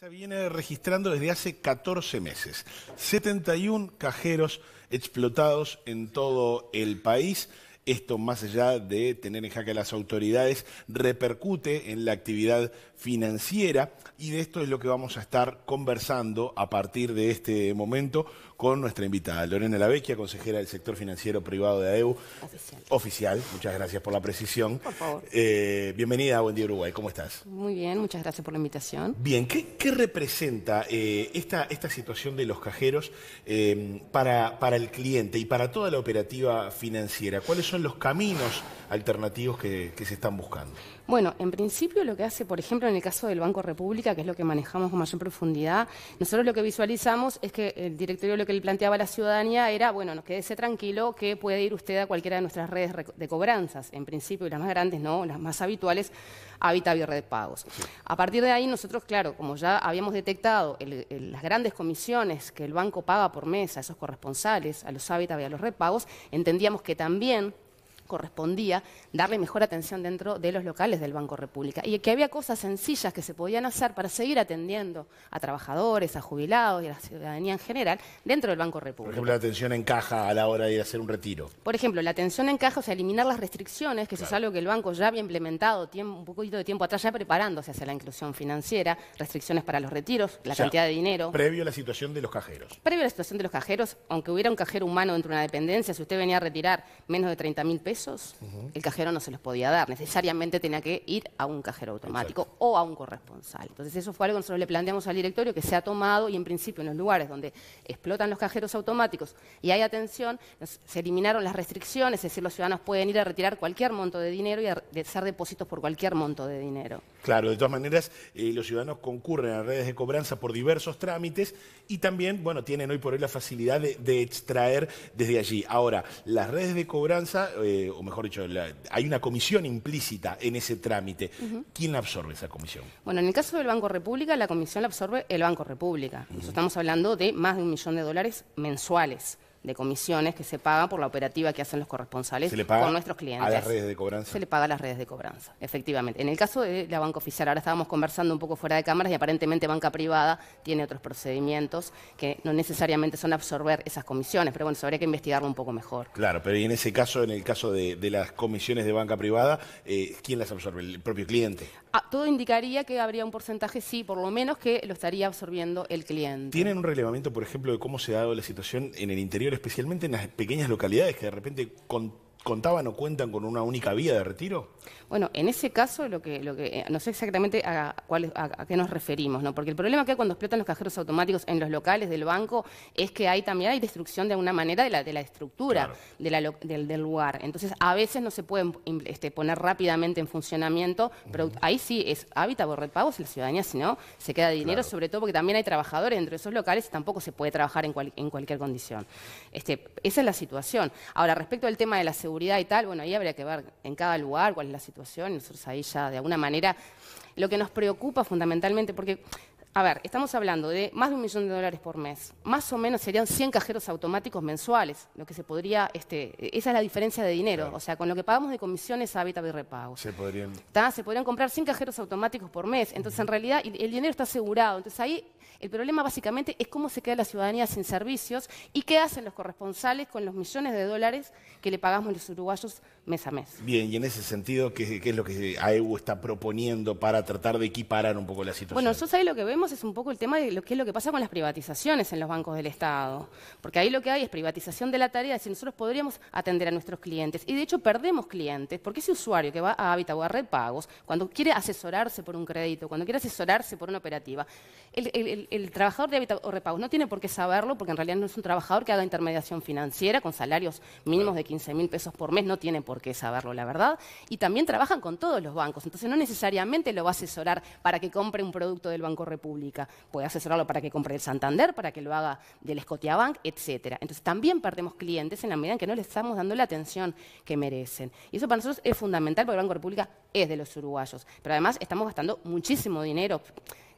se viene registrando desde hace 14 meses. 71 cajeros explotados en todo el país. Esto, más allá de tener en jaque a las autoridades, repercute en la actividad financiera y de esto es lo que vamos a estar conversando a partir de este momento con nuestra invitada, Lorena Lavecchia, consejera del sector financiero privado de AEU. Oficial. Oficial, muchas gracias por la precisión. Por favor. Eh, bienvenida a Buen Día Uruguay, ¿cómo estás? Muy bien, muchas gracias por la invitación. Bien, ¿qué, representa eh, esta, esta situación de los cajeros eh, para, para el cliente y para toda la operativa financiera? ¿Cuáles son los caminos alternativos que, se están buscando? Bueno, en principio lo que hace, por ejemplo, en el caso del Banco República, que es lo que manejamos con mayor profundidad, nosotros lo que visualizamos es que el directorio lo que le planteaba a la ciudadanía era, bueno, nos quédese tranquilo que puede ir usted a cualquiera de nuestras redes de cobranzas, en principio, las más grandes, no, las más habituales, Hábitat de Pagos. A partir de ahí, nosotros, claro, como ya habíamos detectado las grandes comisiones que el banco paga por mes a esos corresponsales, a los hábitats y a los repagos, entendíamos que también correspondía darle mejor atención dentro de los locales del Banco República y que había cosas sencillas que se podían hacer para seguir atendiendo a trabajadores, a jubilados y a la ciudadanía en general dentro del Banco República. Por ejemplo, la atención en caja a la hora de hacer un retiro. Por ejemplo, la atención en caja, o sea, eliminar las restricciones, que eso es algo que el banco ya había implementado un poquito de tiempo atrás, ya preparándose hacia la inclusión financiera, restricciones para los retiros, la cantidad de dinero. Previo a la situación de los cajeros. Previo a la situación de los cajeros, aunque hubiera un cajero humano dentro de una dependencia, si usted venía a retirar menos de 30 mil pesos, el cajero no se los podía dar. Necesariamente tenía que ir a un cajero automático o a un corresponsal. Entonces eso fue algo que nosotros le planteamos al directorio que se ha tomado y en principio en los lugares donde explotan los cajeros automáticos y hay atención, se eliminaron las restricciones, es decir, los ciudadanos pueden ir a retirar cualquier monto de dinero y a hacer depósitos por cualquier monto de dinero. Claro, de todas maneras, eh, los ciudadanos concurren a redes de cobranza por diversos trámites y también, bueno, tienen hoy por hoy la facilidad de, extraer desde allí. Ahora, las redes de cobranza... Eh, eh, o mejor dicho, hay una comisión implícita en ese trámite. ¿Quién la absorbe esa comisión? Bueno, en el caso del Banco República, la comisión la absorbe el Banco República. estamos hablando de más de un millón de dólares mensuales de comisiones que se pagan por la operativa que hacen los corresponsales con nuestros clientes. ¿Se le paga ¿A las redes de cobranza? Se le paga a las redes de cobranza, efectivamente. En el caso de la banca oficial, ahora estábamos conversando un poco fuera de cámaras y aparentemente banca privada tiene otros procedimientos que no necesariamente son absorber esas comisiones, pero bueno, eso habría que investigarlo un poco mejor. Claro, pero en ese caso, en el caso de, las comisiones de banca privada, eh, ¿quién las absorbe? ¿El propio cliente? Ah, todo indicaría que habría un porcentaje, sí, por lo menos que lo estaría absorbiendo el cliente. ¿Tienen un relevamiento, por ejemplo, de cómo se ha dado la situación en el interior especialmente en las pequeñas localidades que de repente con contaban o cuentan con una única vía de retiro? Bueno, en ese caso, lo que, lo que eh, no sé exactamente a, cuál, a, qué nos referimos, ¿no? porque el problema que hay cuando explotan los cajeros automáticos en los locales del banco es que hay también hay destrucción de alguna manera de la, de la estructura de la, del, lugar. Entonces, a veces no se pueden este, poner rápidamente en funcionamiento, pero ahí sí es hábitat o red pagos la ciudadanía, si no, se queda dinero, sobre todo porque también hay trabajadores dentro de esos locales y tampoco se puede trabajar en, cualquier condición. Este, esa es la situación. Ahora, respecto al tema de la seguridad, seguridad y tal, bueno, ahí habría que ver en cada lugar cuál es la situación, nosotros ahí ya de alguna manera lo que nos preocupa fundamentalmente, porque, a ver, estamos hablando de más de un millón de dólares por mes, más o menos serían 100 cajeros automáticos mensuales, lo que se podría, este, esa es la diferencia de dinero, o sea, con lo que pagamos de comisiones, hábitat y repago. Se podrían... Se podrían comprar 100 cajeros automáticos por mes, entonces en realidad el dinero está asegurado, entonces ahí el problema básicamente es cómo se queda la ciudadanía sin servicios y qué hacen los corresponsales con los millones de dólares que le pagamos los uruguayos mes a mes. Bien, y en ese sentido, ¿qué, es lo que AEU está proponiendo para tratar de equiparar un poco la situación? Bueno, nosotros ahí lo que vemos es un poco el tema de lo que es lo que pasa con las privatizaciones en los bancos del Estado. Porque ahí lo que hay es privatización de la tarea, es decir, nosotros podríamos atender a nuestros clientes. Y de hecho perdemos clientes, porque ese usuario que va a Habitat o a Red Pagos, cuando quiere asesorarse por un crédito, cuando quiere asesorarse por una operativa, el el, trabajador de hábitat o no tiene por qué saberlo porque en realidad no es un trabajador que haga intermediación financiera con salarios mínimos de 15 mil pesos por mes, no tiene por qué saberlo, la verdad. Y también trabajan con todos los bancos, entonces no necesariamente lo va a asesorar para que compre un producto del Banco República, puede asesorarlo para que compre el Santander, para que lo haga del Scotiabank, etcétera. Entonces también perdemos clientes en la medida en que no les estamos dando la atención que merecen. Y eso para nosotros es fundamental porque el Banco República es de los uruguayos, pero además estamos gastando muchísimo dinero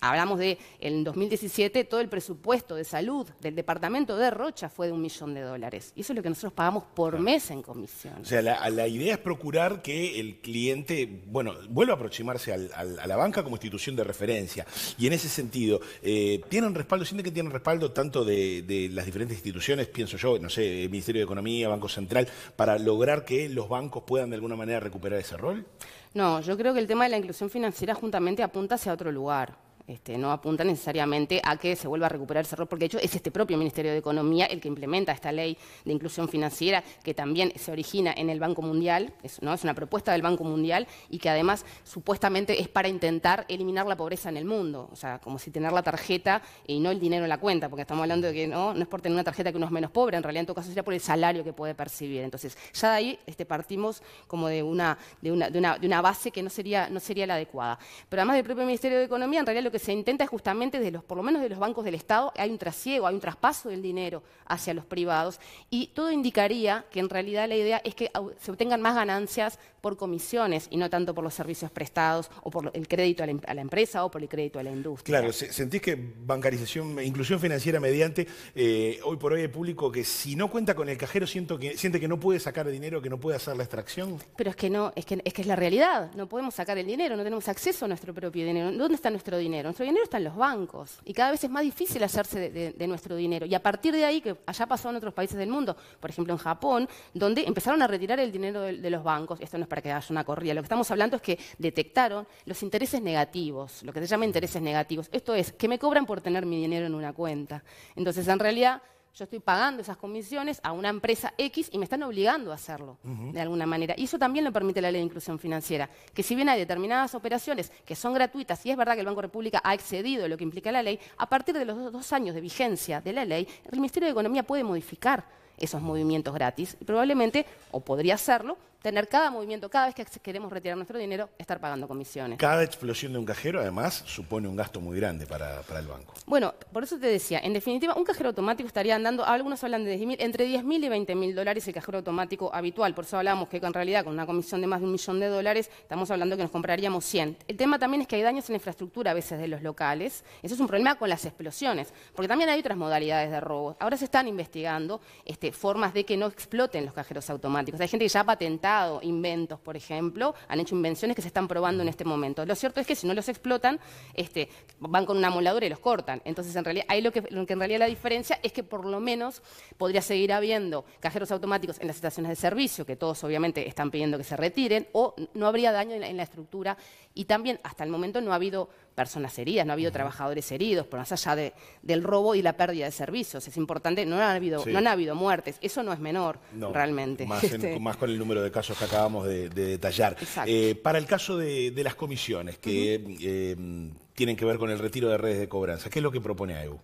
hablamos de, en 2017, todo el presupuesto de salud del departamento de Rocha fue de un millón de dólares. Y eso es lo que nosotros pagamos por mes en comisión. O sea, la, idea es procurar que el cliente, bueno, vuelva a aproximarse a la banca como institución de referencia. Y en ese sentido, eh, ¿tienen respaldo? ¿Sienten que tienen respaldo tanto de, las diferentes instituciones, pienso yo, no sé, Ministerio de Economía, Banco Central, para lograr que los bancos puedan de alguna manera recuperar ese rol? No, yo creo que el tema de la inclusión financiera juntamente apunta hacia otro lugar. Este, no apunta necesariamente a que se vuelva a recuperar ese error porque de hecho es este propio Ministerio de Economía el que implementa esta ley de inclusión financiera que también se origina en el Banco Mundial, es, ¿no? es una propuesta del Banco Mundial y que además supuestamente es para intentar eliminar la pobreza en el mundo, o sea, como si tener la tarjeta y no el dinero en la cuenta, porque estamos hablando de que no, no es por tener una tarjeta que uno es menos pobre, en realidad en todo caso sería por el salario que puede percibir. Entonces, ya de ahí este, partimos como de una, de, una, de una base que no sería, no sería la adecuada. Pero además del propio Ministerio de Economía, en realidad lo que se intenta es justamente, los, por lo menos de los bancos del Estado, hay un trasiego, hay un traspaso del dinero hacia los privados. Y todo indicaría que en realidad la idea es que se obtengan más ganancias por comisiones y no tanto por los servicios prestados o por el crédito a la, em, empresa o por el crédito a la industria. Claro, ¿sentís que bancarización, inclusión financiera mediante, eh, hoy por hoy el público que si no cuenta con el cajero siente que no puede sacar dinero, que no puede hacer la extracción? Pero es que no, es que, es que es la realidad, no podemos sacar el dinero, no tenemos acceso a nuestro propio dinero. ¿Dónde está nuestro dinero? nuestro dinero está en los bancos y cada vez es más difícil hacerse de, nuestro dinero. Y a partir de ahí, que allá pasó en otros países del mundo, por ejemplo en Japón, donde empezaron a retirar el dinero de, los bancos, esto no es para que haya una corrida, lo que estamos hablando es que detectaron los intereses negativos, lo que se llama intereses negativos. Esto es, que me cobran por tener mi dinero en una cuenta. Entonces, en realidad yo estoy pagando esas comisiones a una empresa X y me están obligando a hacerlo de alguna manera. Y eso también lo permite la ley de inclusión financiera, que si bien hay determinadas operaciones que son gratuitas, y es verdad que el Banco de República ha excedido lo que implica la ley, a partir de los dos años de vigencia de la ley, el Ministerio de Economía puede modificar esos movimientos gratis y probablemente, o podría hacerlo, tener cada movimiento, cada vez que queremos retirar nuestro dinero, estar pagando comisiones. Cada explosión de un cajero, además, supone un gasto muy grande para, el banco. Bueno, por eso te decía, en definitiva, un cajero automático estaría andando, algunos hablan de 10 entre 10.000 y 20.000 dólares el cajero automático habitual. Por eso hablamos que en realidad con una comisión de más de un millón de dólares estamos hablando que nos compraríamos 100. El tema también es que hay daños en la infraestructura a veces de los locales. Eso es un problema con las explosiones, porque también hay otras modalidades de robos. Ahora se están investigando este, formas de que no exploten los cajeros automáticos. Hay gente que ya patenta inventos, por ejemplo, han hecho invenciones que se están probando en este momento. Lo cierto es que si no los explotan, este, van con una moladora y los cortan. Entonces, en realidad, ahí lo que, en realidad la diferencia es que por lo menos podría seguir habiendo cajeros automáticos en las estaciones de servicio, que todos obviamente están pidiendo que se retiren, o no habría daño en la estructura. Y también, hasta el momento, no ha habido personas heridas, no ha habido trabajadores heridos, por más allá del robo y la pérdida de servicios. Es importante, no han habido, no han habido muertes, eso no es menor realmente. Este. Más, con el número de casos que acabamos de, detallar. Eh, para el caso de, las comisiones que eh, tienen que ver con el retiro de redes de cobranza, ¿qué es lo que propone AEU?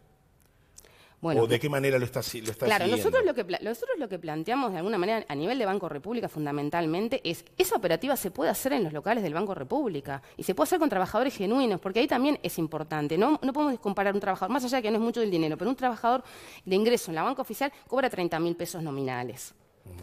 ¿O de qué manera lo está, lo claro, nosotros lo, que, nosotros lo que planteamos de alguna manera a nivel de Banco República fundamentalmente es, esa operativa se puede hacer en los locales del Banco República y se puede hacer con trabajadores genuinos, porque ahí también es importante. No, no podemos comparar un trabajador, más allá de que no es mucho del dinero, pero un trabajador de ingreso en la banca oficial cobra 30 mil pesos nominales.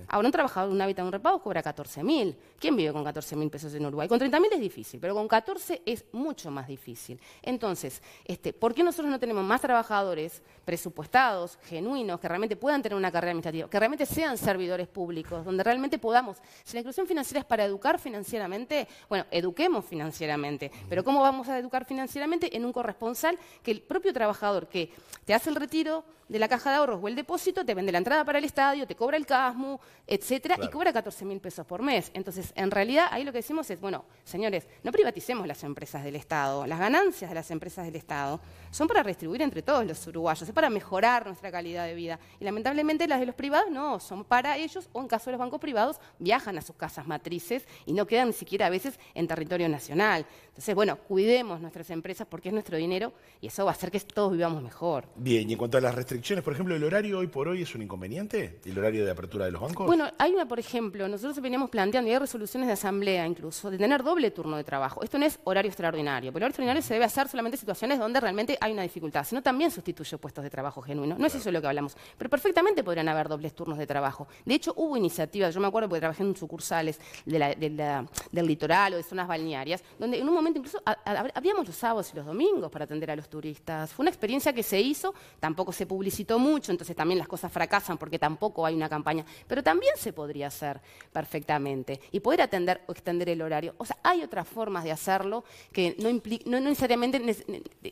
Ahora un trabajador de un hábitat, un repago cobra 14.000. ¿Quién vive con 14.000 pesos en Uruguay? Con 30.000 es difícil, pero con 14 es mucho más difícil. Entonces, este, ¿por qué nosotros no tenemos más trabajadores presupuestados, genuinos, que realmente puedan tener una carrera administrativa, que realmente sean servidores públicos, donde realmente podamos... Si la inclusión financiera es para educar financieramente, bueno, eduquemos financieramente, pero ¿cómo vamos a educar financieramente en un corresponsal que el propio trabajador que te hace el retiro de la caja de ahorros o el depósito, te vende la entrada para el estadio, te cobra el casmo, etcétera, y cobra 14 mil pesos por mes. Entonces, en realidad, ahí lo que decimos es, bueno, señores, no privaticemos las empresas del Estado. Las ganancias de las empresas del Estado son para restribuir entre todos los uruguayos, es para mejorar nuestra calidad de vida. Y lamentablemente las de los privados no, son para ellos, o en caso de los bancos privados, viajan a sus casas matrices y no quedan ni siquiera a veces en territorio nacional. Entonces, bueno, cuidemos nuestras empresas porque es nuestro dinero y eso va a hacer que todos vivamos mejor. Bien, y en cuanto a las restricciones, por ejemplo, el horario hoy por hoy es un inconveniente? ¿El horario de apertura de los bancos? Bueno, hay una, por ejemplo, nosotros veníamos planteando, y hay resoluciones de asamblea incluso, de tener doble turno de trabajo. Esto no es horario extraordinario, pero el horario extraordinario se debe hacer solamente en situaciones donde realmente hay una dificultad, sino también sustituye puestos de trabajo genuino. No es eso lo que hablamos, pero perfectamente podrían haber dobles turnos de trabajo. De hecho, hubo iniciativas, yo me acuerdo porque trabajé en sucursales del litoral o de zonas balnearias, donde en un momento incluso habíamos los sábados y los domingos para atender a los turistas. Fue una experiencia que se hizo, tampoco se publicó mucho, entonces también las cosas fracasan porque tampoco hay una campaña. Pero también se podría hacer perfectamente y poder atender o extender el horario. O sea, hay otras formas de hacerlo que no, no necesariamente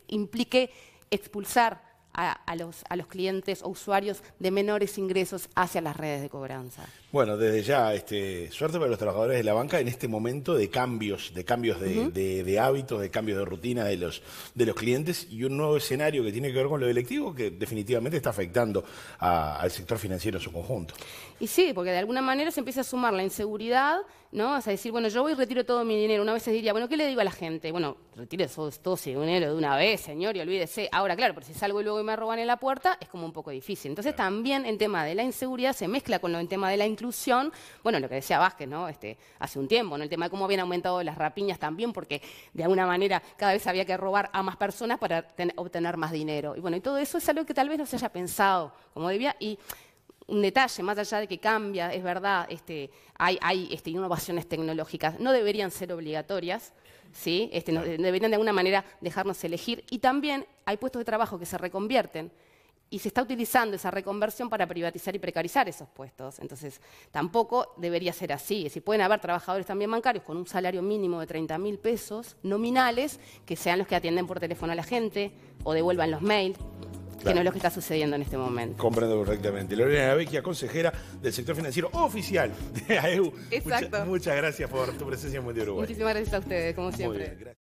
implique expulsar a, los, a los clientes o usuarios de menores ingresos hacia las redes de cobranza. Bueno, desde ya, este, suerte para los trabajadores de la banca en este momento de cambios, de cambios de, hábitos, de cambios de rutina de los, de los clientes y un nuevo escenario que tiene que ver con lo electivo que definitivamente está afectando al sector financiero en su conjunto. Y sí, porque de alguna manera se empieza a sumar la inseguridad, ¿no? O sea, decir, bueno, yo voy y retiro todo mi dinero. Una vez diría, bueno, ¿qué le digo a la gente? Bueno, retire todo, ese dinero de una vez, señor, y olvídese. Ahora, claro, pero si salgo y luego me me roban en la puerta, es como un poco difícil. Entonces también en tema de la inseguridad se mezcla con lo en tema de la inclusión, bueno, lo que decía Vázquez, ¿no? Este, hace un tiempo, en El tema de cómo habían aumentado las rapiñas también, porque de alguna manera cada vez había que robar a más personas para obtener más dinero. Y bueno, y todo eso es algo que tal vez no se haya pensado como debía y un detalle, más allá de que cambia, es verdad, este, hay, este, innovaciones tecnológicas, no deberían ser obligatorias, ¿sí? Este, deberían de alguna manera dejarnos elegir. Y también hay puestos de trabajo que se reconvierten y se está utilizando esa reconversión para privatizar y precarizar esos puestos. Entonces, tampoco debería ser así. Si pueden haber trabajadores también bancarios con un salario mínimo de 30 mil pesos nominales que sean los que atienden por teléfono a la gente o devuelvan los mails que no es lo que está sucediendo en este momento. Comprendo correctamente. Lorena Vecchia, consejera del sector financiero oficial de AEU. Exacto. muchas gracias por tu presencia en Mundial Uruguay. Muchísimas gracias a ustedes, como siempre.